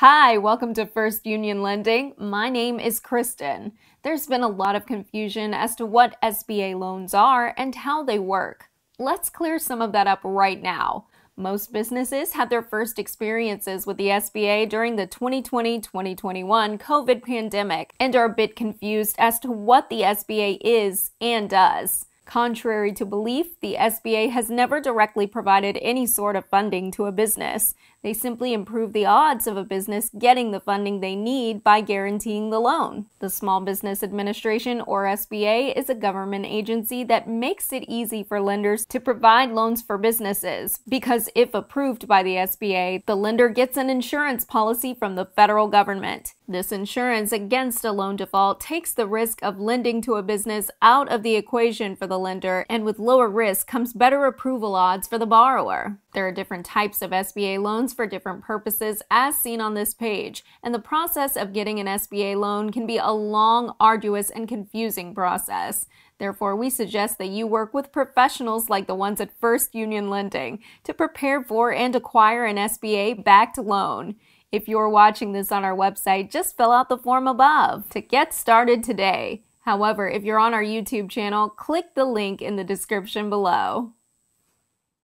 Hi, welcome to First Union Lending. My name is Kristen. There's been a lot of confusion as to what SBA loans are and how they work. Let's clear some of that up right now. Most businesses had their first experiences with the SBA during the 2020 2021 COVID pandemic and are a bit confused as to what the SBA is and does. Contrary to belief, the SBA has never directly provided any sort of funding to a business. They simply improve the odds of a business getting the funding they need by guaranteeing the loan. The Small Business Administration, or SBA, is a government agency that makes it easy for lenders to provide loans for businesses because, if approved by the SBA, the lender gets an insurance policy from the federal government. This insurance against a loan default takes the risk of lending to a business out of the equation for the the lender, and with lower risk comes better approval odds for the borrower. There are different types of SBA loans for different purposes, as seen on this page, and the process of getting an SBA loan can be a long, arduous, and confusing process. Therefore, we suggest that you work with professionals like the ones at First Union Lending to prepare for and acquire an SBA backed loan. If you're watching this on our website, just fill out the form above to get started today. However, if you're on our YouTube channel, click the link in the description below.